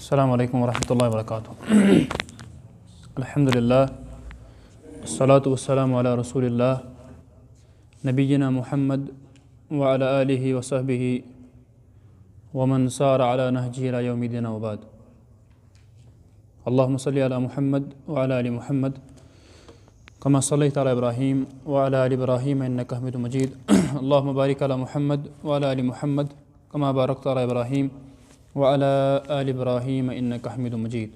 السلام عليكم ورحمة الله وبركاته الحمد لله والصلاة والسلام على رسول الله نبينا محمد وعلى آله وصحبه ومن سار على نهجه إلى يوم الدين وبعد اللهم صل على محمد وعلى آل محمد كما صليت على إبراهيم وعلى آل إبراهيم إنك حميد مجيد اللهم بارك على محمد وعلى آل محمد كما باركت على إبراهيم وعلى वब्राहीम इनक हमिद मजीद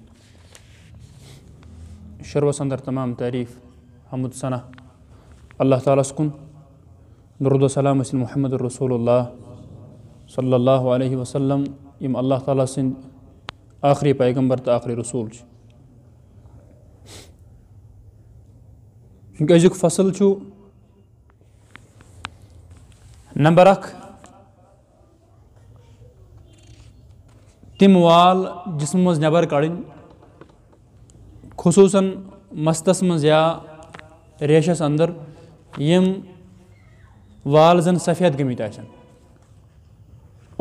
शर वसंदर तमाम तारीफ़ हमद सना अल्लाह तालकुन दरुदसलम महमद रसूल सल्ला वसलम यम अल्लाह ताली सद पैगम्बर तो आखरी रसूल चूँकि अजुक फसल नंबर अख तम वाल जिसम मज नबर कड़ी खसूस मस्तस मज या रेशस अंदर यम वाल जन सफ़ेद गमित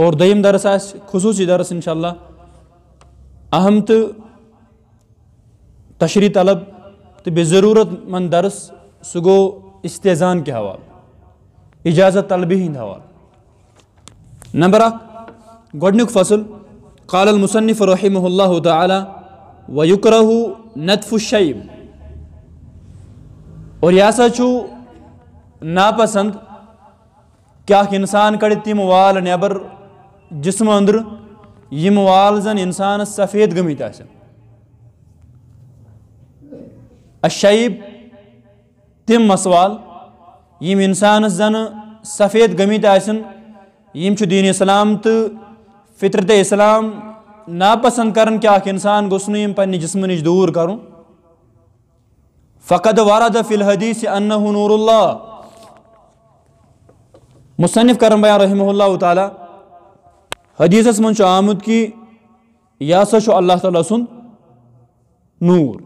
और दम दरस आसूसी दरस इनशा अहम तो तशरी तलब तो बेज़रूरत मंद दरस सो गो इस्तेजान के हवाल इजाज़त तलबी हंद हवाल नंबर अख गोडनिक फसल कालमसनफ़ रहीमल तुकर नतफ़ुशैब और यह हसा चु नापसंद क्या इंसान कड़ तम वाल नबर जिसम अंदर यम वाल जन इंसान सफ़ेद गमित अशैब तम मसवाल यम इंसान जन सफ़ेद गमित यम दीन इस्लाम तो फितरत इस्लाम नापसंद कर इंसान गोन पे जिसम नश दूर कर फ़कद वारद फिल हदीस अन्न नूरुल्ला मुसनफ़ करम बयान रहम्ला ताली हदीसस मज आमुद कि यह हसा अल्लाह ताली सुन नूर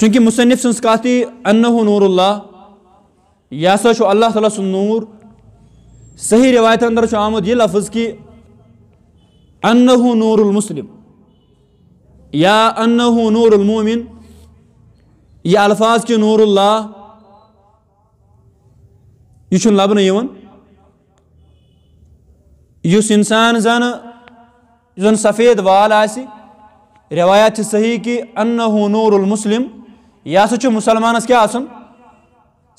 चूंकि मुसनफ़ सज कत अन्न यह हसा अल्लाह ताली सूर सही रिवायत अंदर आमुत यह लफ्ज़ कि अन्नहु नूरुल मुस्लिम या अन्नहु नूरुल मोमिन यह अल्फाज कि नूरुल्ला यह लब इंसान जन जन सफ़ेद वाल आवायत सही कि अन्नहु नूरुल मुस्लिम यह मुसलमानस क्या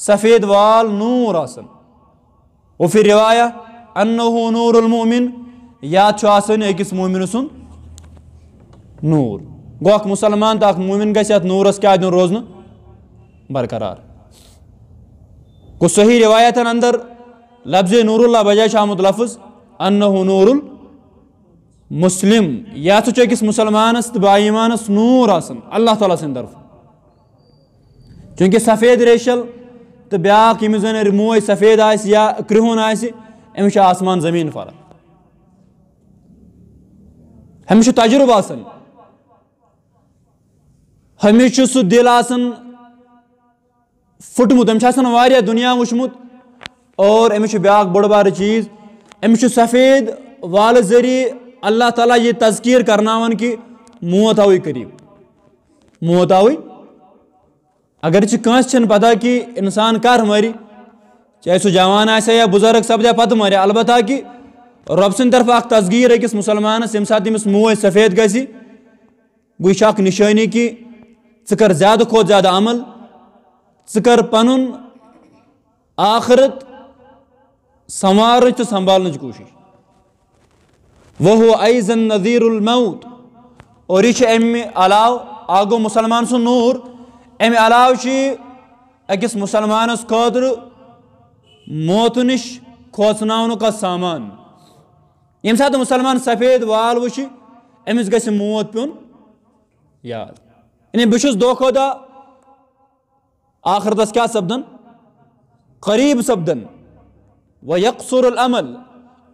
सफ़ेद वाल नूर आसन वो फिर रिवाया अन्नहू नूर उलमोमिन या अकिस मोमिन सुंद नूर गो मुसलमान तो मोमिन गत नूरस क्या दिन रोजन बरकरार गो सही रिवायतन अंदर लफ्ज नूरुल्ला बजाय आमुत लफ्ज अन्नहू नूर मुस्लिम या अकिस मुसलमानस तो बाईमानस नूर आसन अल्लाह ताली तरफ चूंकि सफ़ेद रेशल तो ब्याक यमिस जन मोय सफेद आ क्रिहुन आमिस आसमान जमीन फर्क हमिस तजुर्ब हमिस सह दिल फुटमुत अमिस दुनिया वुचमुत और अमिस ब्या बड़ बार चीज अमिस सफेद वाल जरी अल्लाह ताला ये तजकीर करना कि मौत आव करीब मौत आव अगर कह पता कि इंसान कर मर चाहे सह जवान आ बुजुर्ग सपदा पत् मर अलबत् कि रब सद तरफ अख तस्गीर अकिस मुसलमान ये सात तमिस मोह सफ़ेद गि वह निशानी कि कर ज्यादा खो ज्यादा अमल कर पन आखरत संवार तो संभाल कोशिश वह ऐजन नजीर उलमौत और यह अमे अलाव आ गो मुसलमान सू नूर अमे अलाव अकिस मुसलमान खुद मौत नश खोचन का सामान ये सात मुसलमान सफ़ेद वाल वुच अमिस ग मौत पुन याद यानी बहुस दो खो दह आखिरत क्या सपदन करीब सपदन व यकसरमल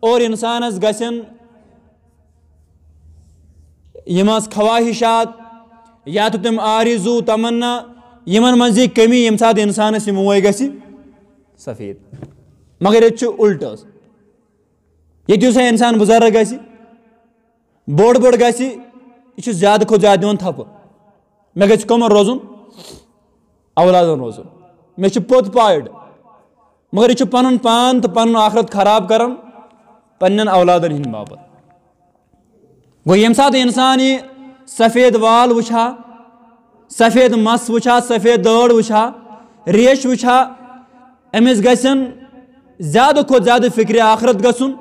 और इंसान गसन खवाहिशात या तो तम आरिजू तमन्ना इन मं ये कमी ये सात इंसान मोए ग सफ़ेद मगर ये उल्ट ये इंसान बुजर्ग ग बोड़ बोड़ ग यह ज्यादा खुद ज्यादा दिवन थप मे ग कमन रोजन औलादन मे पोत पायड मगर यह पन पान तो पन आखरत खराब कर पन्न हंद बाप गो ये इंसान सफ़ेद वाल वा सफ़ेद मस वा सफ़ेद दड़ वा रेश वा अमिस ग्यादा खुद ज़्यादा फिक्र आखरत गसन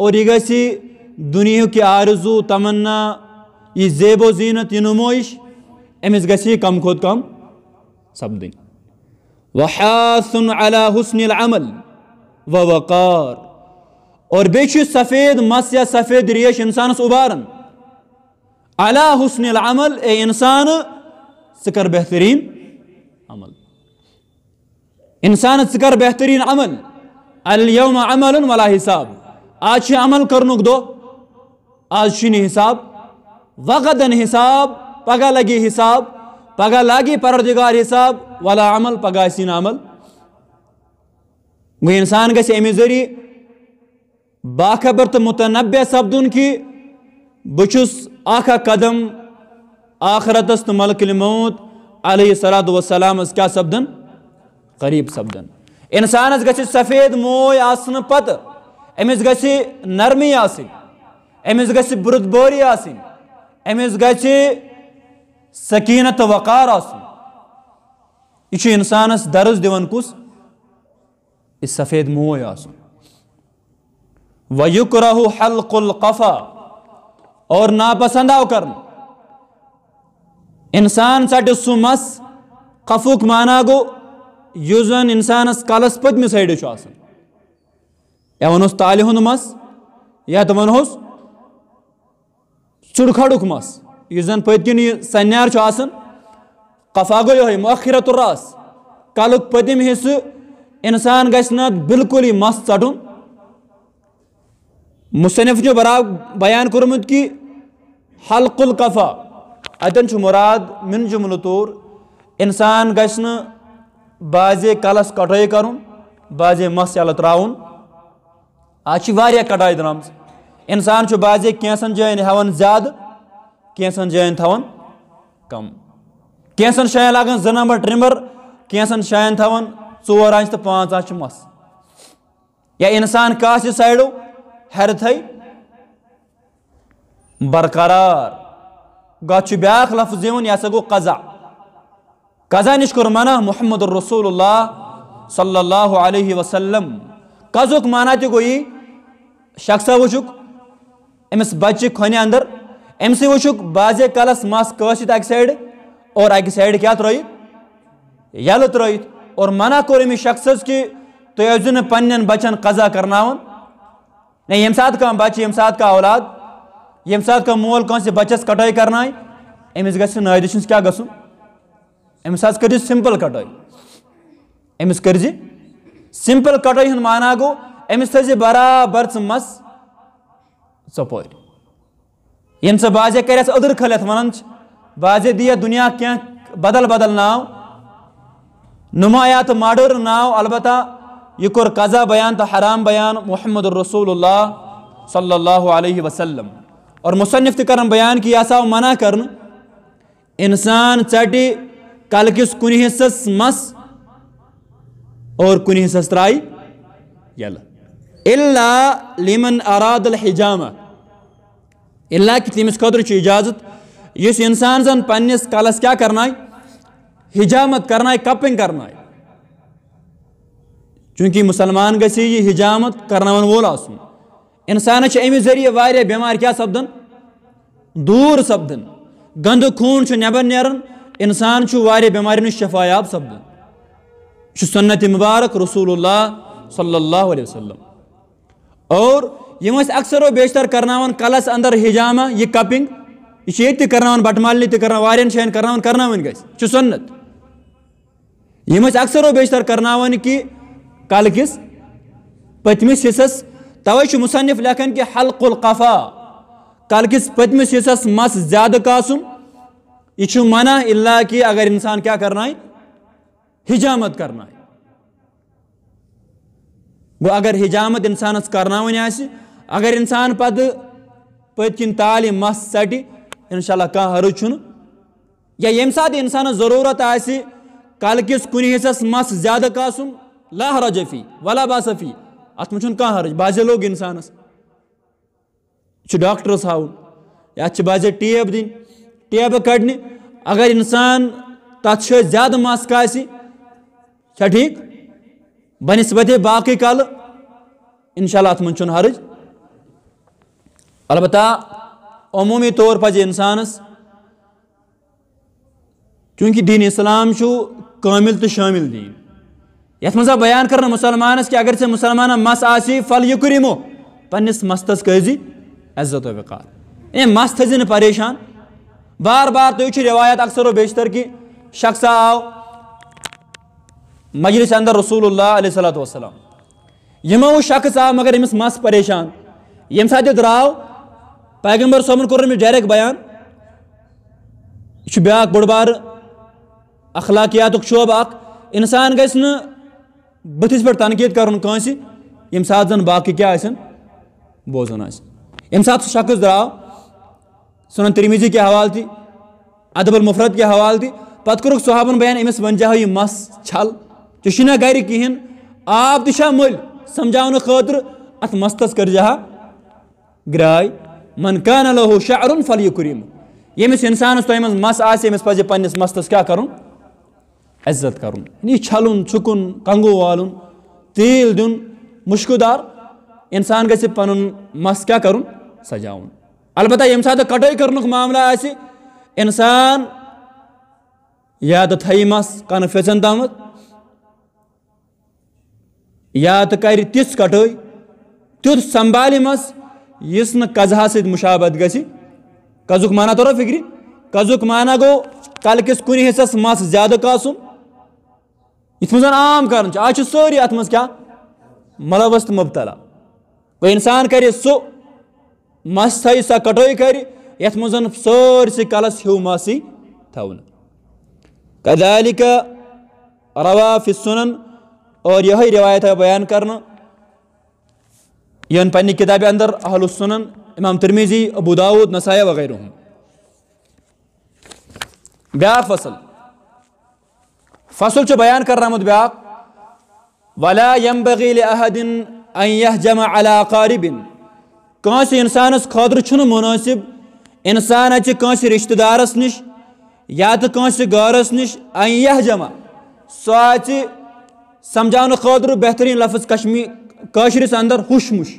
और यह गि दुनिया की आरजू तमन्ना यह जेबो जीनत यह नुमोश अमिस गम खुद कम सपद वहासन अला हसन अमल व वकार और बे सफ़ेद मस या सफ़ेद रेश इंसानस उबारन अला हसन अमल ए इंसान कर बेहतरीन अमल इंसान कर बेहतरीन अमल अलयम अमल वला हिसाब आज अमल कर दो आज हिसाब वगदन हिसाब पगा लगी हिसाब पगा लागी परदिगार हिसाब वला अमल पगा सीन अमल गई इंसान गि अमे जरि बाखबर तो मुतनबे सपदन कि बहुस अदम आखरतस तो मलकिल मौत अलैहिस्सलात वसलाम क्या सपदन करीब सपदन इंसानस गि सफ़ेद मोय आसन पत अमिस गि नरमी आसन अमिस गि बुरदबोरी आसन अमिस गि सकीनत वकार आसन यह इंसानस दर्ज दिवन कुस इस सफ़ेद मोय आसन वयुक रहू हल्कुल कफ़ा और नापसंद आव करना इंसान सट सुमस कफुक माना गो यु जन इंसानस कलस पत्म सैड या वनोस ताल मस या तो वनोस चुड़खड़ मस यु जन पत्किन कफा गो ये मखिरत रस कल पतम हिस्स इंसान ग बिल्कुल ही मस चटन मुसनफ बरा बयान कि हल्कुल कफा अतन मुराद मिन जुमल तौर इंसान गस बाजे कलस कटाई कर बाजे मस यल त्राउन आज कटाई द्राम इंसान बाजे कैसन जान हेवान ज्यादा कैसन जान थवान कम कैसन शायन लगन जन नंबर ट्रिमर कैसन शायन थवान चोर आंच तो पाँच आंच मस या इंसान काश साइडो हर थी बरकरार गत ब्याख लफ्ज यून यह गो कजा कजा निश कोर मना मोहम्मद रसूल सल्ला वसलम कजुक माना तो गो यह शख्सा वुक बच्चे खोने अंदर अम से बाजे कलस मस कसित अक सैड और अक सैड क्या त्रित यल त्रित और मना कोर अमिस शख्स कि तुम तो पन्न बचन कजा करना ये सात कह बच्चे ये सात औलाद ये सात का मोल कौन से बच्चस कटाई करना अमिस गदि क्या गुन अमिस कर सिंपल कटाई अमिस कर सिंपल कटाई हूं माना गो अमिस थे बराबर मस चप यम से बाजे कर अदर खल वन बाजे दिया दुनिया क्या बदल बदल नाव नुमाया तो माडर नाव अलबत् यह कोर कजा बयान तो हराम बयान मोहम्मद रसूल सल्लल्लाहु अलैहि वसल्लम और मुसनफ़ तन बयान कि यह आव मना कर इंसान चटि कल किस कुन हिस्स मस और कुन हिस्स त्राई यल इल्ला लिमन अराद हिजामा इल्ला कि तमिस खुद इजाजत इस इंसान जन पन्नस कलस क्या करना है हिजामत करना है कपिंग करना है चूंकि मुसलमान गसी यह हिजामत करना वोल इंसान अमि जरिए वह बेमार क्या सपदन दूर सपदन गंद खून नबर नान इंसान बेमार नश शफायाब सपदन सन्नत मुबारक रसूल सल्लाम और यम अक्सर बेशतर करनावन कलस अंदर हिजामा ये कपिंग यह ये करनावन बटमालनी तरह वारियन शायन सन्नत यम अक्सर बेशतर करनावन कि कल किस पतमिस हिस्स तवे मुसनफ लखन कि हल्कुलकफा कल किस पतमस हिस्स मस ज्यादा कासुम यह मना इल्ला कि अगर इंसान क्या करना है हिजामत करना है वो अगर हिजामत इंसान करना अगर इंसान पद पतिन ताल मस सटि इनशा कह चुन या ये सात इंसान जरूरत आल किस कुन हिस्स मस ज्यादा कासुम ला हरजफी वला बासफी अत मे कह हर्ज बाजे लोग इंसानस डॉक्टरस हाउन अत बाजे टेब दिन टेब कड़ने अगर इंसान तथ ज्यादा मस्क आ ठीक बनस्बत बाकी कल इनशाला अत मे हर्ज अलबत् अमूमी तौर पज इंसानस चूँकि दीन इस्लाम कामिल तो शामिल दीन यथ मह बयान कर मुसलमानस कि अगर मुसलमान मस आ फल यह करो पन्नस मस्तस कजि वकार ए मस थजि परेशान बार बार तुम तो रिवायत अक्सर व बेशतर कि शख्स आव मजलिस अंदर रसूल सलत वसलम यमो शख्स आव मगर अमिस मस परेशान यम सा द्राव पैगम्बर सोमन कोर डायरेक्ट बयान यह ब्या बोड़ बार अखलाकियात शोब अ इंसान गह बुथिस पे तनकीद कर बाकी क्या बोजन आम सात शख्स द्राव सुन तिरमिजी के हवाल थी अदबुल मुफरत के हवाल थी पत् कोर सहाबन बयान अमिस वन जा मस छल चुना गर कहें आब तह मल समझा खतर अत मस्तस कर जहा ग्राय मन कान लहू शाहरुन फल यु कुरीम यमिस इंसानस तुम मस आम पजे पन्नस क्या करूँ इज्जत कर यह छलन चुकुन कंगो वाल तेल दिन मुश्कदार इंसान गि पन मस क्या कर सजा अलबत् ये सात कटाई कर मामला इंसान या तो थी मस कन फेचन तम या तो कर तिथ कटाई तुत संभाल मस इस नजहा सशाबत गि कजुक माना तोरा फिक्री कजुक माना गो कल किस कुछ हिस्स मस ज्यादा कासुन इत मज आम कर आज सारी अत मज क्या मलवस तो मुबतला वो इंसान कर सू मस थी सा कटोई कर ये मज सारे कलस हूँ मस थवन कदालिक रवा फिसुनन और यही रिवायत है बयान कर यन पन्नी किताब अंदर अहलसुनन इमाम तिरमीजी अबू दाऊद नसाया वगैरह ब्या फसल फसल बयान कर्मत ब्या वला यम बगील अहदिन अह जमा अला कारबिन कंस इंसानस खुन मुनसिब इंसान अच्छे कंस रिश्तेदारस नश या तो कंस गारस नश अह जमा सो अच्छे समझा खुद बेहतरीन लफ्ज कश्मीर काशरस अंदर हुशमुश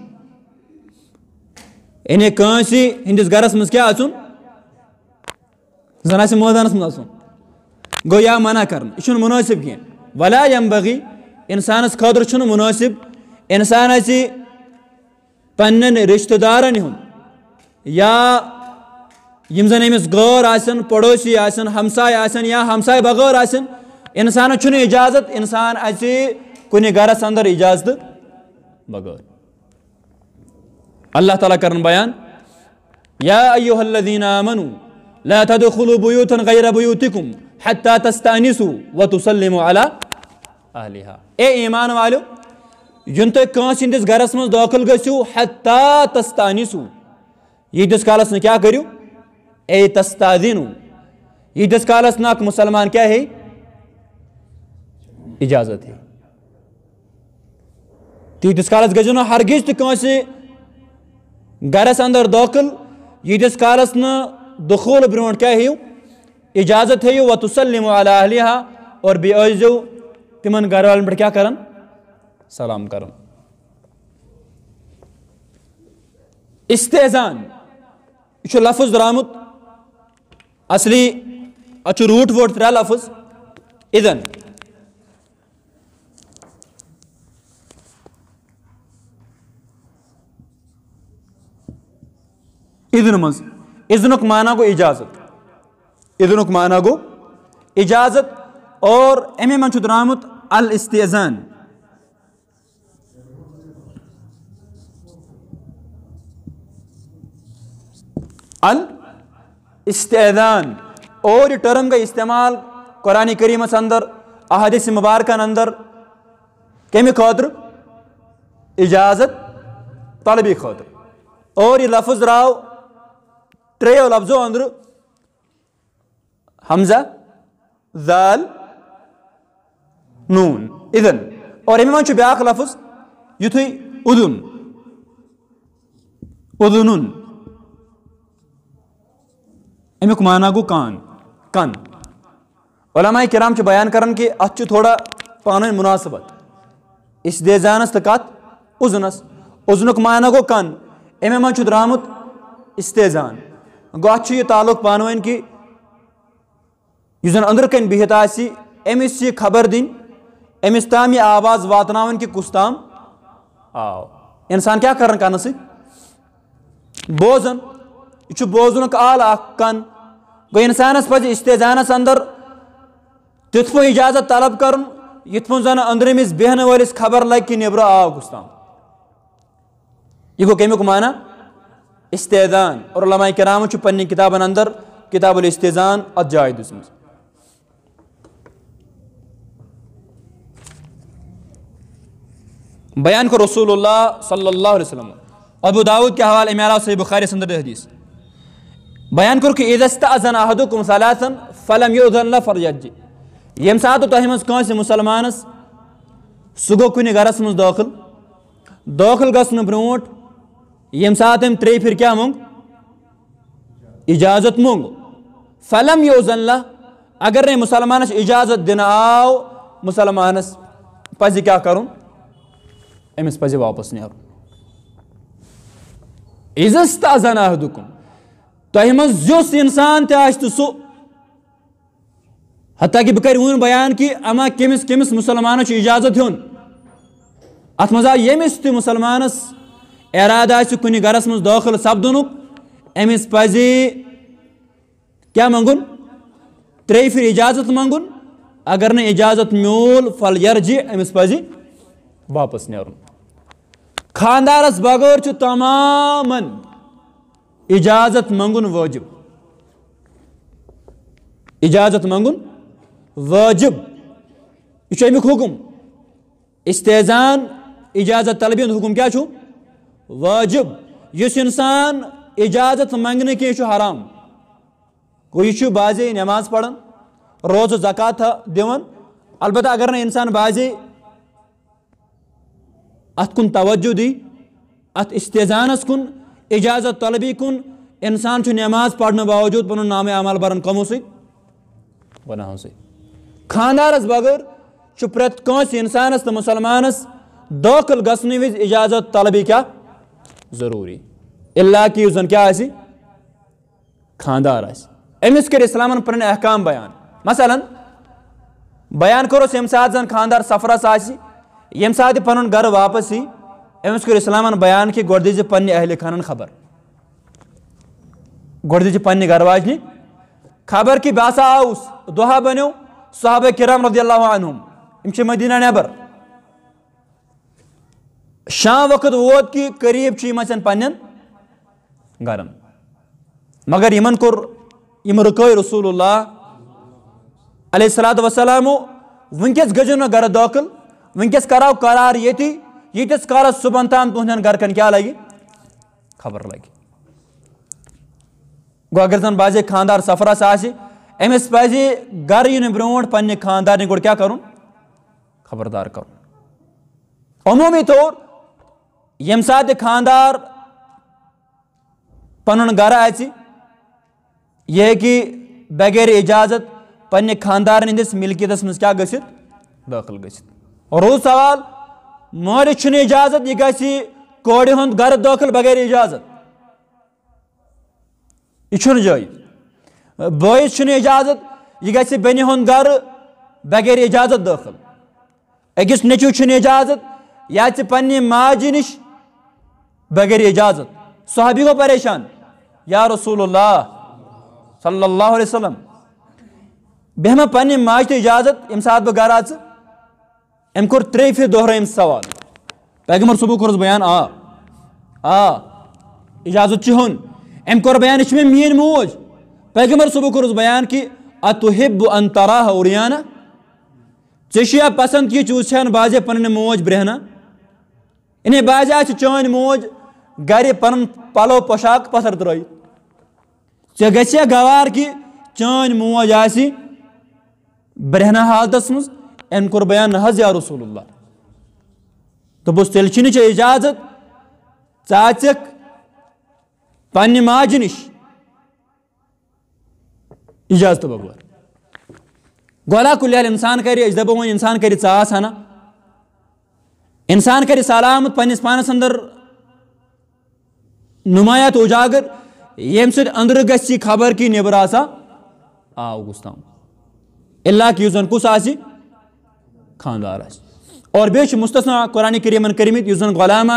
यानी कंस हिंदिस गरस मज क्या अचुन जन मोदानस मज गोया मना कर मुनसिब कह वला यमबगी इंसानस खुद मुनासिब इंसान पन्न रिश्तदारन या यम गौर पड़ोसी हमसाय या हमसाय बगौर इंसान इजाजत इंसान अच्छे कुन गरस अंदर इजाजत बगौर अल्लाह ताला कर बयान या अयोहल्लदीन आमनु ला गैर बुयूतिकुम हत्ता तस्तानिसु व तुसलम अला अहलिहा ए ईमान वालो जिन तुम कंस हंदिस गरस मं दाखिल गु हत्ता तस्तानिसु कालस न क्या करू ए तस्तादिनु यीतिस कालस नक मुसलमान क्या है इजाजत है तीतिस कालस गजो ना हरगिज तो कंस गरस अंदर दाखिल यीतिस कालस न दखूल ब्रोह क्या है इजाज़त है व तसलम और बेजो तिम घर वाल पे क्या कर सलाम कर इस्तेजान यह लफज द्रामुत असली अच्छ रूट वोट त्रे लफज इदन इदन मज माना गो इजाजत इदनुक माना गो इजाजत और अमे मन द्रामुत अल इस्तेजान और ये टर्म का इस्तेमाल कुरान करीम अंदर अहदिस मुबारक अंदर कमि खर इजाजत तलबी खर और यह लफ्ज द्राव त्रो लफ्जों अंदर हमजा दाल नून इधन और अमे मे ब्या लफज युथ उदुन उदुन अमुक माना गो कान कन ओलमा कराम बयान करान कि अत थोड़ा पान मुनासबत इस देजानस तो कत उजनस उजन माना गो कन अमे मे द्रामुत इस्तेजान गो अत ताल्लुक पानवन कि यह जन अंदर कन बिहत आमिस यह खबर दिन अमिस तम यह आवाज़ वातना कि कुस तम आव इंसान क्या कर कान बोजन यह बोजन आल कन गो इंसान पज इस्तेजानस अंदर तथ पो इजाजत तलब कर इत जन अंदरमिस बेहन वलिस खबर लग कि नबर आव कुस तम यह गो कमुक माना इस्तेदान और लमाय कराम पन्न किताबन अंदर किताबुल इस्तेजान अत जाए दिशम बयान को रसूल सल्ला वसलम अबू दाऊद के हवाले में सही बुखारी संदर हदीस बयान कर कि इजस्त अजन अहदुकुम मसलासन फलम युधन फरजजी यम सात तह मज मुसलमान सह गो कुन गरस मज दाखिल दाखिल ग्रोट ब्रोट यम सात त्रे फिर क्या मोंग इजाजत मोंग फलम योजन अगर नहीं मुसलमान इजाजत दिन आओ मुसलमान पज क्या करूँ أمس پزِ واپس نیرُن إذا استأذن أحدكم تۄہہِ منٛز إنسان تعيش تسو حتى كي سُہ حتیٰ کہِ بہٕ کَرٕ كيمس بیان کہِ اَما کٔمِس کٔمِس مُسلمانَس چھُ اِجازت ہیوٚن اَتھ منٛز آو ییٚمِس تہِ مُسلمانَس اِرادٕ أمس کُنہِ كيا منٛز تري في إجازة پَزِ کیٛاہ إجازة ميول فاليرجي أمس منٛگُن اگر نہٕ खानदारस बगैर तमाम इजाजत मंगन वाजिब इजाजत मंगन वाजिब यह अमुक हुकुम इस्तेजान इजाजत तलबिन हुकुम क्या वाजिब इस इंसान इजाजत मंगने की हराम गो यह बाजे नमाज पढ़ान रोज जक़ात दिवन अलबत् अगर इंसान बाजे अत कुन तवज्जो दी अत इस्तेजानस कुन इजाज़त तलबी कुन इंसान नमाज पढ़ने बावजूद पुन नाम अमल बरन कमो सनाहों सानदारस बगैर प्रत कंस इंसानस तो मुसलमानस दाखिल गसन वज इजाज़त तलबी क्या ज़रूरी अल्ला कि जन क्या खानदार अमिस कर इस्लामन पुन अहकाम बयान मसलन बयान करो यम सात जन खानदार सफरस आ यम साथ पन गर वापस यी अमस कर इस्लामन बयान कि गोड़ दीजिए पन्न अहल खान खबर गोड़ दीजिए पन्न गर वाजन खबर कि बहस सा आउस दुहा बनो सहाब किराम रदी अल्लाह मदीना नबर शाम वक्त वोत कि करीब यम पन्न गरन मगर इन कोर इम रुको रसूल सलात वसलामो वस गजो ना गर दाखिल वनकस करो करार ये यीस काल सुबह तम तुहद गरकन क्या लगे खबर लगे गो अगर जन बाजे खानदार सफरस आमिस पज गर यु ब्रोट पे खानदार गो क्या कर खबरदार कर अमूमी तौर ये खानदार पन गर आ यह हे बगैर इजाजत पे खानदार हंदिस मिलकियत मज क्या ग रूद सवाल मोहरि चुन इजाजत यह गि कौर गर दाखिल बगैर इजाजत यह बस इजाजत यह गि बन गर बगैर इजाजत दाखिल अकिस नचू इजाजत यह अच्छे पे माज नश बगैर इजाजत सहबी गो परेशान या रसूल सल्लल्लाहु अलैहि वसल्लम पे माज तो इजाजत ये सात बह आ अम कोर त्रे फि दोहरा अम सवाल पैगमर सुबह कोर्स बयान आ आ इजाजत चुहन अम कोर बयान यह मीन मोज पैगमर सुबह कोर्स बयान कि अतुहिब अन तरा हरियाना चेशिया पसंद कि चूसान बाजे पन मोज ब्रहना इन्हें बाजे चान मोज गर पन पलो पोशाक पसर त्रो ऐ गवार कि चान मोज आ ब्रहना हालत मज एम कोर बयान हज या रसूल दोपस तेल इजाजत चाचक पे माज नश इजाजत बगौर गोला कुल इंसान कर दपो वो इंसान कर चास हना इंसान कर सलामत पनस पानस अंदर नुमाया तो उजागर यम सर गि खबर कि नबर आसा आव गुस्ताम इला कि कुस आ खानदार और बे मुस्त कुरान करीम कर उस आम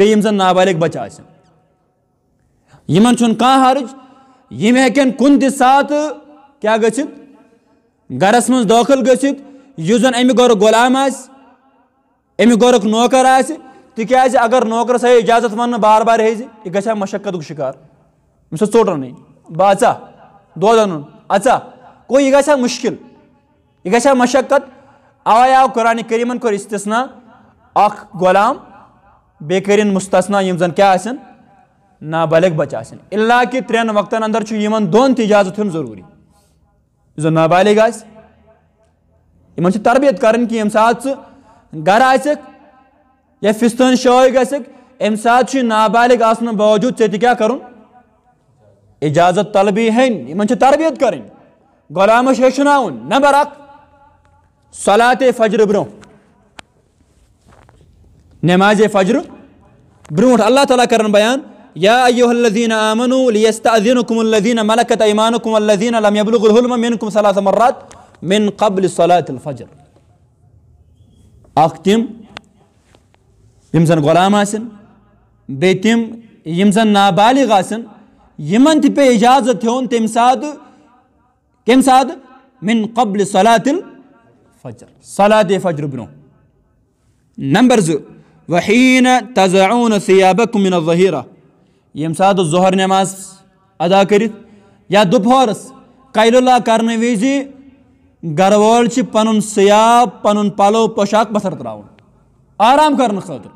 जन नाबालिग बच आमन कह हर्ज यम हेकन कुन त क्या गचित गरस मं दाखिल गचित उस जन अमि गोर गुलाम आमि गोरक नौकर आज अगर नौकरस आये इजाजत वन बार बार हेज यह ग मशक्कत शिकार अम्स चोटन बह अचा दोद अन अचा गो यह ग मुश्किल यह गा मशक्कत आवाया आव कुरान करीमन को इस्तना अख गुलाम बे कर मुस्तना जन क्या नाबालिग बच आ कि त्रेन वक्त अंदर इन दोन इजाजत हूं जरूरी जो नाबालिग आम तरबियत कर कि यम सात आसक या फिस्तान शाय गसक अम सात नाबालिग आसन बावजूद ऐसे क्या कर इजाजत तलबी हन इन तरबियत करें गुलामस हेचन नंबर अख صلاة فجر برون نماز فجر برون الله تعالى كرن بيان يا أيها الذين آمنوا ليستأذنكم الذين ملكت أيمانكم والذين لم يبلغوا الهلم منكم ثلاث مرات من قبل صلاة الفجر أختم يمزن غلام آسن بيتم يمزن آسن يمن تبي إجازة هون تمساد كم ساد من قبل صلاة الفجر फजर सलात फजर बिनो नंबर जो वहीन तजाउन सियाबक मिन जहीरा यम सात जोहर नमाज अदा कर या दोपहरस कैलुला कर वज गर वोल पन सियाब पन पलो पोशाक बसर त्रा आराम कर खतर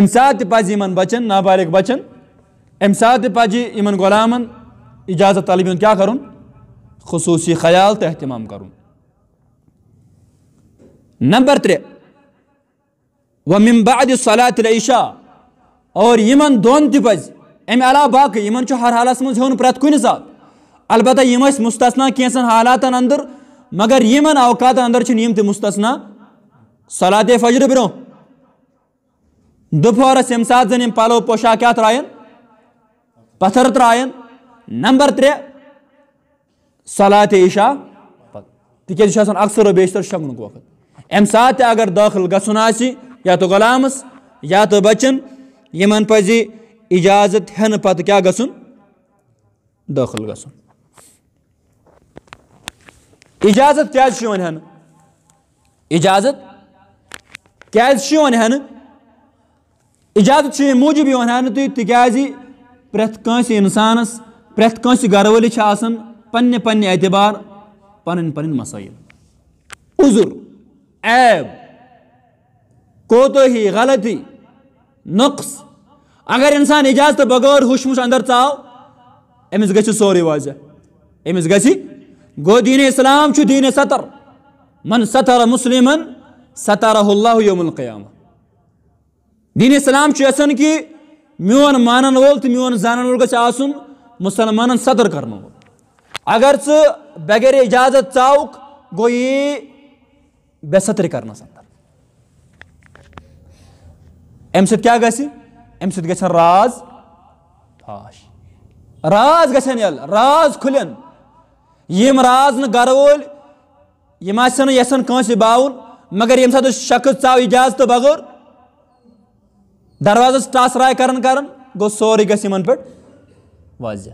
अम सात पज इन बचन नाबालिग बचन अम सात पज इन गुलामन इजाजत तलबिन क्या कर खसूसी ख्याल तो अहतमाम करूँ نمبر ترٛےٚ وَمِم بَعدِ صلات العشا اور یِمن دۄن تہِ پَزِ اَمہِ علاوٕ باقٕے یِمن چھُ ہر حالس منٛز ہیوٚن پرٛٮ۪تھ کُنہِ ساتہٕ البتہ یِم ٲسۍ مُستثنا کینٛژھن حالاتن اندر مگر یِمن اوقاتن اندر چھِنہٕ یِم تہِ مُستثنا صلاتے فجرٕ برونٛہہ دُپہرس ییٚمہِ ساتہٕ زن یِم پَلو پوشاک کیاہ ترٛاوَن پتھر ترٛاوَن نمبر ترٛےٚ صلاتِ عشا تِکیازِ یہِ چھُ آسان اکثر و بیشتر شۄنٛگنُک وقت अम सात अगर दाखिल गसन या तो गुलामस या तो बचन इन पजि इजाजत हेन पत क्या गसुन दाखिल गसुन इजाजत क्या हेन इजाजत क्या हेन इजाजत मूजूब हेन तु तिकाज प्रथ इंसानस प्रथ कंस गरवल पे पन्ने एतबार पन पन मसाइल उजुर ऐब कोतही तो गलती नुक्स अगर इंसान इजाजत तो बगौर हुशमुश अंदर चाव अमिस गि सोरे वाजह अमिस गि गो दीन इस्लाम दीन सतर मन सतर मुस्लिम सतरहुल्लाम दीन इस्लाम यसान कि मोन मानन वोल तो मोन जानन वोल ग मुसलमान सतर कर अगर च बगैर इजाजत चाव गो ये बेसतरी करनस अंदर अमि क्या गम राज फाश राज गन राज खुल यम राज गर वोल यम यसन कंस बाउन मगर ये सात शख्स चाव इजाजत तो बगौर दरवाजस टास राय कर करन गो सोरे गन पे वाज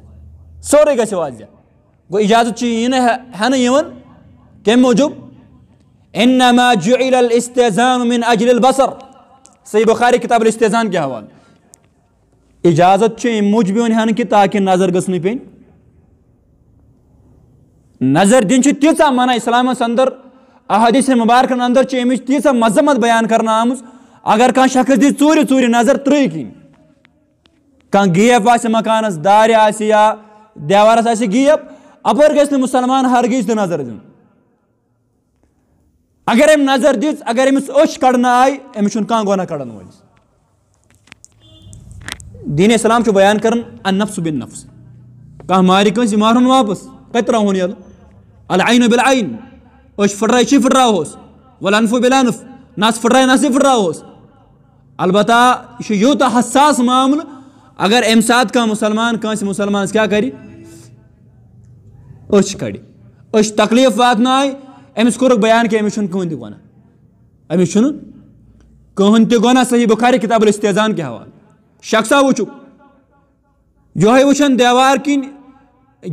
सोरे गजह गो इजाजत है हेन कम मूजूब इनमा जुलान अजल बसर सही बुखारी किताब इस्तेजान के हवाल इजाजत अम मूजब इन कि ताकि नजर गई पे नजर दिन तीचा माना इस्लाम अंदर अहदिस मुबारक अंदर अम तीचा मजम्मत बयान कर आम अगर कह शख्स दी चूर चूर नजर त्रे कहीं कह गेप आ मकानस दार आ दवारस गेप अपर गु मुसलमान हरगिज नजर दिन अगर अम नजर दिज अगर अमिस अश कड़ आय अमिस कह गोना कड़न वो दीन इस्लाम बयान कर नफ्स बिन नफ्स कह मार कंस मारन वापस कत त्रोन यल अल आइन बिल आन अश फटराय शी फटराहोस वल अनफु बिल अनफ नस फटराय नस फटराहोस अलबत् यह यूत हसास मामल अगर अम सात कह मुसलमान कंस मुसलमान क्या कर अश कड़ अश तकलीफ वात अमस कोरक बयान कि अमिस कहन तह गुना कहन तह गुना सही बुखार किताब इस्तेजान के हवाल शख्सा वो जो वुन देवार किन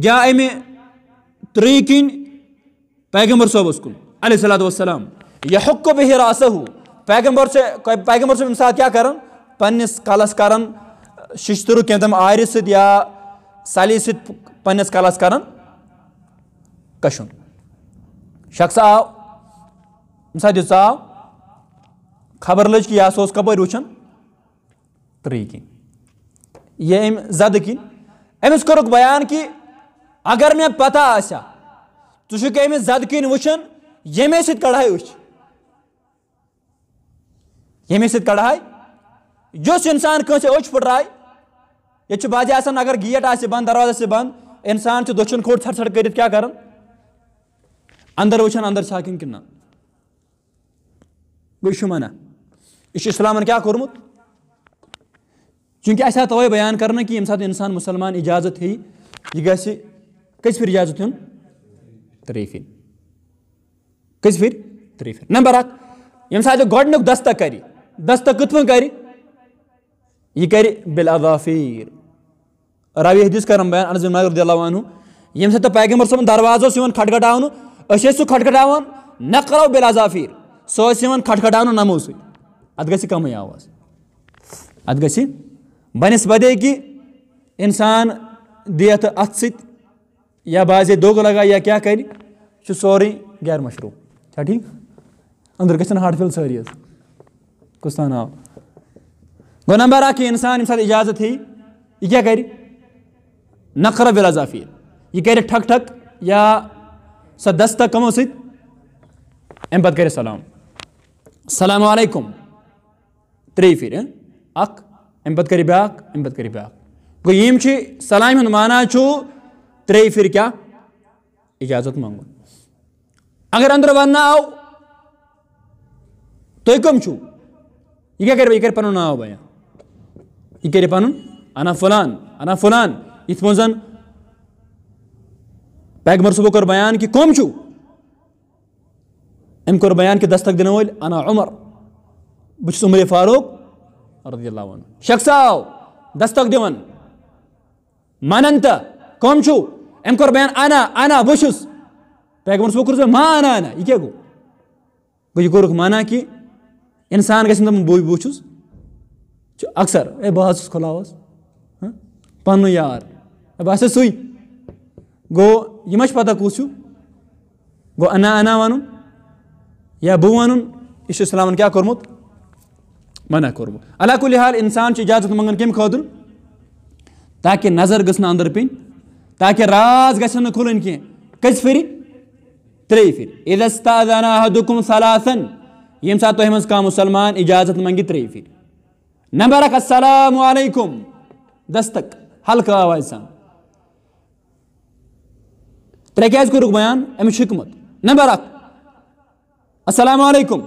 या अमि त्री पैगम्बर सोबस कुन वसलम यह हुक्को बहि रासहू पैगम्बर से पैगम्बर से साथ क्या कर पन्नस कलस कर शिश्तर कह आर सत या कलस कर कशन शख्स आव सा दिस आव खबर लज कि यह कप कपर वुन त्री कि यह अम जद कि अमस कोरुक बयान कि अगर मे पता आसा तुक अमि जद किन वुन यमे सड़ाई उच यमे सड़ाई जिस इंसान कंस अच पटराय ये बाजे अगर गेट आ बंद दरवाजा से बंद इंसान दुशन खोट छड़ छड़ कर क्या करन अंदर वचान अंदर सा तो कि ना यह इस्लामन क्या कोर्मुत चूंकि अस तवे बयान कर इंसान मुसलमान इजाजत हे यह गि कस फिर इजाजत हूं तरीफिन कस फिर तरीफिन नंबर अख यम गोडन दस्तक कर दस्तक कत कर यह रवि हदीस कर बयान अनजम नगर दिल्ला यम सात तो पैगम्बर सब दरवाजो खटखटा अस सह खटखटान न करो बिल अजाफिर सो खटखटान नमो सत कम आवाज अत ग बनस्बते कि इंसान दियत अत या बाजे दोग लगा या क्या कर सोरे गैर मशरू चा ठीक अंदर गन फिल सी सारी कुस्तान आव गो नंबर अख इंसान ये इजाजत हे यह क्या कर नखर बिल यह कर ठक ठक या صدست كم وسيد ام بعد كده سلام السلام عليكم تري فير اك ام بعد كده باك ام بعد كده باك قيم شي سلام هن معنا شو تري فير كيا اجازت مانگو اگر اندر وننا آو تو کم شو یہ کیا کرے یہ کرے پنن نہ آو بھائی یہ کرے پنن انا فلان انا فلان اتمنزن पैगमर صب कर बयान कि कम चु अम कोर बयान कि दस्तक दिन वल अना उमर बुस उमर फारूक शख्स आव दस्तक दिवन मानन तो कम चु अम कोर बयान अना अना बस पैगमर صب कर मा अना यह क्या गो गो यह कोरुक माना कि इंसान गस बह अक्सर ए बहुत खुलावस पन्न यार बह सु Goo yima pata kuusu? Goo ana ana wanun? Ya bu wanun? İşte İslam'ın kya kormut? Mana kormut. Ala kulli hal insan çi icazet mangan kim khodun? Taaki nazar gısna andar pin. Taaki raz gısna kulun ki. Kaç feri? Trey feri. İza stadana ahadukum salasan. Yem saat o hemaz ka musulman icazet mangi trey feri. Number 1 Assalamu alaikum. Dastak. Halka avazan. त्रे क्या कर् बयान अमिश हुकमत number अख असलकुम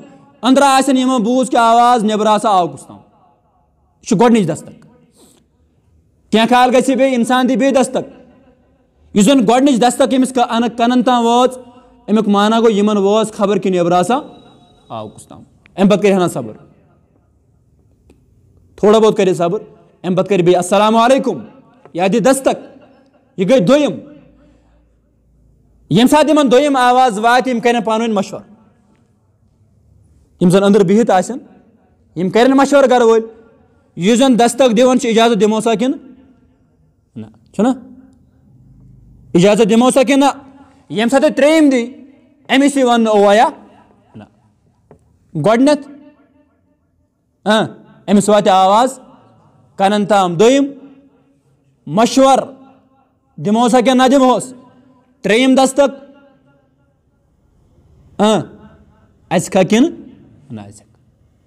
अंदर आसन यमो बूज के आवाज नबर आव कुछ तम यह गोडन दस्तक कह काल गि बे इंसान दी बे दस्तक इस जन गोडन दस्तक यमिस अन कनन तम वोज अमुक माना गो इन वोज खबर कि नबर आव कुछ तम अम पे कर सबर थोड़ा बहुत करे सबर अम पे कर बे असलकुम यह दी दस्तक यह गई दोम यम सात इन दोम आवाज वात यम कर पान मशवर यम जन अंदर बिहित आसन यम कर मशवर गर वल यह जन दस्तक दिवन इजाजत दिमो सा कि ना इजाजत दिमो सा कि ना यम सात त्रेम दी अमिस वन ओया ना गोडनत अमिस वात आवाज कनन ताम दोम मशवर दिमो सा कि ना दिमोस ترٛیٚیِم دستک اَژِ کھا کِنہٕ نہ اَژکھ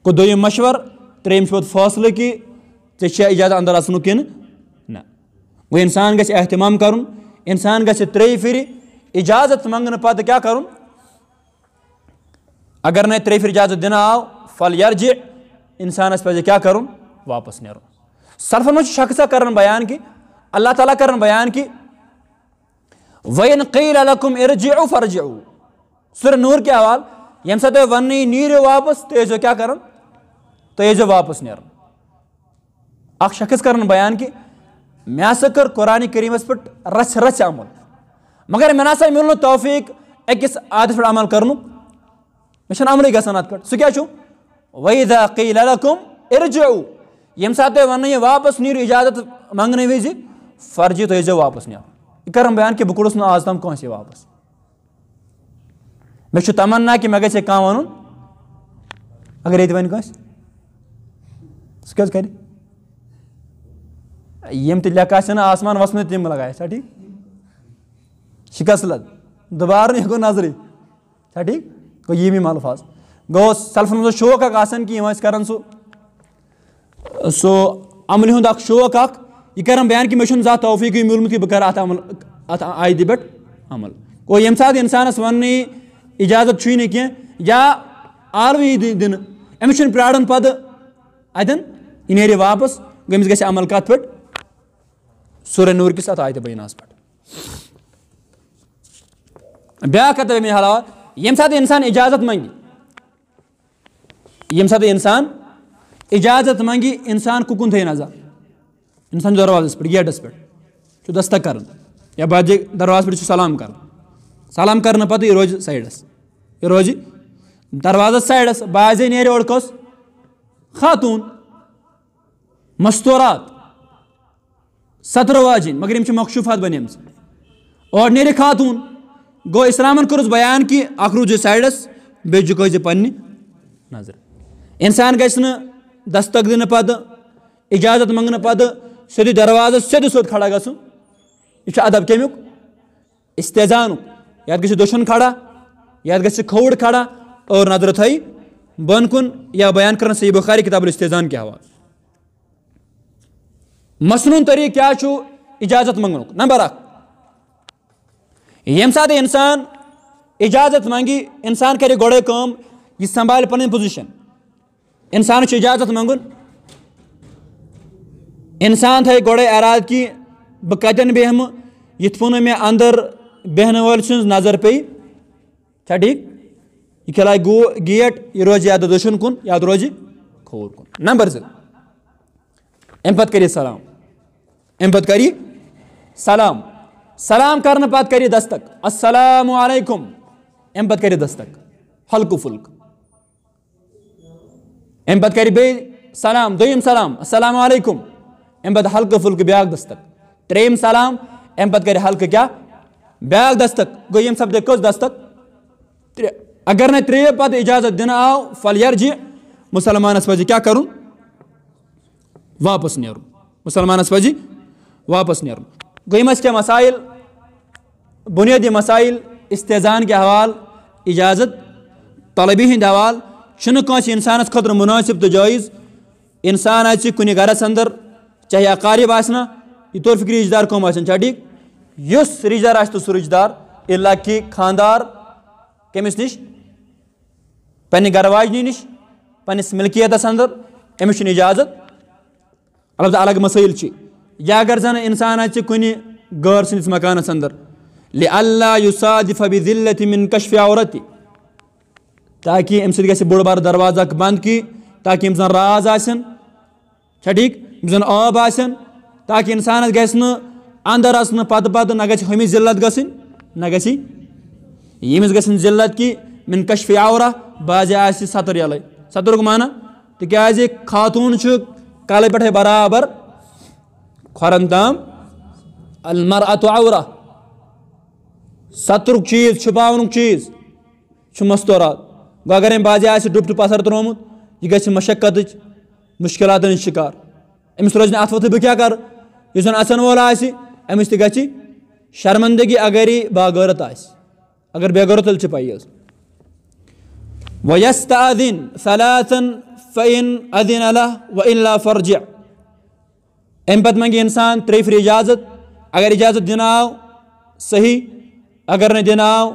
گوٚو دوٚیِم مَشوَر ترٛیٚیِم چھُ پَتہٕ فٲصلہٕ کہِ ژےٚ چھےٚ اِجازت اَنٛدر اَژنُک کِنہٕ نہ گوٚو اِنسان گژھِ احتِمام کَرُن اِنسان گژھِ ترٛیٚیہِ پھِرِ اِجازت منٛگنہٕ پَتہٕ کیٛاہ کَرُن اگر نَے ترٛیٚیہِ پھِرِ اِجازت دِنہٕ آو فَل یَرجہِ اِنسانَس پَزِ کیٛاہ کَرُن واپَس نیرُن سلفَن منٛز چھُ شخصا کَران بیان کہِ اللہ تعالیٰ کَران بیان کہِ कई कईलकुम इरजू फरजू सुर नूर के हवाल ये सा तुम वन नीर वापस तो क्या कर तो वापस नर शख्स कर बयान कि मे हा कर कुरान करीमस पे रच रच अमल मगर मे ना मिल तौफीक अकिस आदि पे अमल कर मे अमल ग पे सह क्या वैदा कईलकुम इरजू यम सा तुम वन वापस नीर इजाजत मंगने वजि फर्जी तो वापस नर यह कर बयान कि बहुत कह आज तम कौन वापस मे तमन्ना कि मे गे कह वन अगर ये वन कह सह यम तेकन आसमान वसन तम लगाए सा ठीक शिकस लग दोबारा नहीं नजर सा ठीक गो यम यम अल्फाज गो सल्फन मज शौक अ कि कर सो सो अमल हूँ शौक अ यह कर बयान कि मे तौफीक मिलमुत कि बह अमल अत आयदि पे अमल गो ये सात इंसानस वन इजाजत छु कह कलव दिन अमिश प्राड़न पद अतन यह ने वापस गमिस ग अमल कत पे सूर नूर किस अत आयत बैनास पे ब्या कत मे हलावा ये सात इंसान इजाजत मंग ये इंसान इजाजत मंगे इंसान कुकुन थे नजर इंसान दरवाजे पे गेटस पे दस्तक कर या बाजे दरवाज पे सलाम कर सलाम कर पे यह रोज साइडस यह रोज दरवाज साइडस बाजे नेर और कस खातून मस्तूरात सतर वाजिन मगर इम्च मखशूफात बन और नेर खातून गो इस्लामन कर् बयान कि अख रूज साइडस बे झुक पन्न नजर इंसान गस्तक दस्तक दिन पद इजाजत मंगन पद सो दरवाज सद सोद खड़ा गु यह अदब कमु इस्तेजान ये गि खड़ा ये गि खड़ा और नजर थी बन कुन या बयान कर सही बुखारी किताब इस्तेजान के हवा मसनून तरीक क्या इजाजत मंगन नंबर अख यम सात इंसान इजाजत मंगी इंसान करे गोड़े कम यह संभाल पन पोजिशन इंसान इजाजत मंगन इंसान थे गोड़े एराद कि बह कतन बेहम ये पुन मे अंदर बेहन वाल नजर पे चा ठीक यह खिला गो गेट यह रोज या दशन कुन या रोज खोर कुन नंबर जो अम पत् कर सलाम अम पत् कर सलाम सलाम कर पत् कर दस्तक असलकुम अम पत् कर दस्तक हल्कु फुल्क अम पत् कर सलाम दोम सलाम असलकुम अम पे हल्कह फुल्कह ब्या दस्तक त्रेम सलाम अम पे कर क्या ब्या दस्तक गो यम सपदे कस दस्तक अगर ना त्रे पे इजाजत दिन आव फलयरजि मुसलमान पजि क्या कर वापस नु मुसलमान पजि वापस नु गम क्या मसाइल बुनियादी मसाइल इस्तेजान के हवाल इजाजत तलबी हंद हवाल इंसानस खुद मुनासिब तो जायज़ इंसान आज कुन गरस अंदर चाहे अकारिब आसना यह तौर फिक्र रिश्तेदार कम आ ठीक तो इस रिश्तेदार आ सू रिश्तेदार इला कि खानदार कमिस नश पे गरवाजन नश पन्नस मिल्कियत अंदर अमिस इजाजत अलबत् अलग मसाइल या अगर जन इंसान आज कुन गर संदिस मकानस अंदर ले अल्लाह मिन कशफ ताकि अमि सत बोड़ बार दरवाजा बंद कि ताकि जन राज आ ठीक जन आब आसन ताकि इंसानस गस अंदर अचन पत पत न गि हमिस जिल्लत गि न गि यमिस गि जिल्लत कि मिन कशफ आवरा बाज आस सतर यल सतर माना तिकाज खातून कल पे बराबर खोरन तम अलमर आवरा सतर चीज छुपावन चीज मस्तूरात गो अगर अम बाजे डुप्ट पसर त्रोमुत यह गि मशक्कत मुश्किल शिकार अमिस रोजन अत वत बह क्या कर इस अचन वोल आमिस ति शर्मंदगी अगर यह बागरत आगर बेगरत तल पी वयस्तिन सलासन फ़िन अदिन अला व इला फ़र्ज अम पत मंगे इंसान त्रे फिर इजाज़त अगर इजाज़त दिन आव सही अगर न दिन आव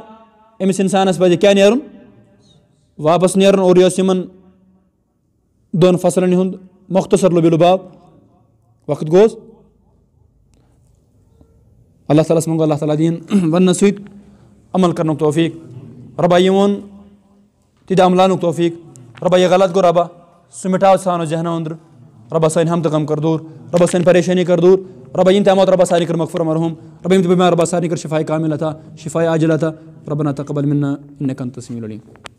अमिस इंसानस पद क्या नेर वापस नेर और यह दोन फसलन हूँ मुख्तसर लुबि लुबाव وقت goes الله تعالى اسمه الله تعالى دين سويت عمل کرنک توفيق ربا يمون تید عملانک توفيق ربا يغلط غلط کو ربا سمٹاو سانو جہنا اندر ربا سين ہم تکم کر دور ربا سين پریشنی کر دور ربا ين تعمات ربا ساري کر مغفور مرحوم ربا يمت بما ربا ساري کر شفاء كاملة شفاء عاجلة ربنا تقبل منا إنك أنت السميع العليم